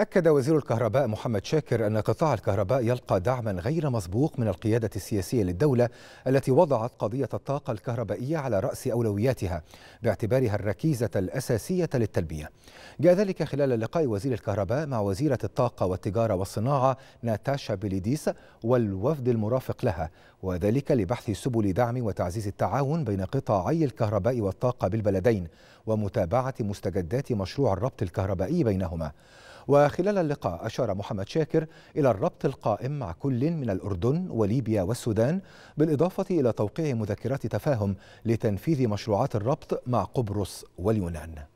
أكد وزير الكهرباء محمد شاكر أن قطاع الكهرباء يلقى دعما غير مسبوق من القيادة السياسية للدولة التي وضعت قضية الطاقة الكهربائية على رأس أولوياتها باعتبارها الركيزة الأساسية للتلبية. جاء ذلك خلال لقاء وزير الكهرباء مع وزيرة الطاقة والتجارة والصناعة ناتاشا بليديس والوفد المرافق لها وذلك لبحث سبل دعم وتعزيز التعاون بين قطاعي الكهرباء والطاقة بالبلدين ومتابعة مستجدات مشروع الربط الكهربائي بينهما. وخلال اللقاء أشار محمد شاكر إلى الربط القائم مع كل من الأردن وليبيا والسودان بالإضافة إلى توقيع مذكرات تفاهم لتنفيذ مشروعات الربط مع قبرص واليونان